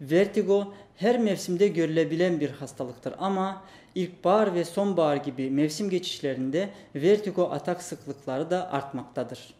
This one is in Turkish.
Vertigo her mevsimde görülebilen bir hastalıktır ama ilkbahar ve sonbahar gibi mevsim geçişlerinde vertigo atak sıklıkları da artmaktadır.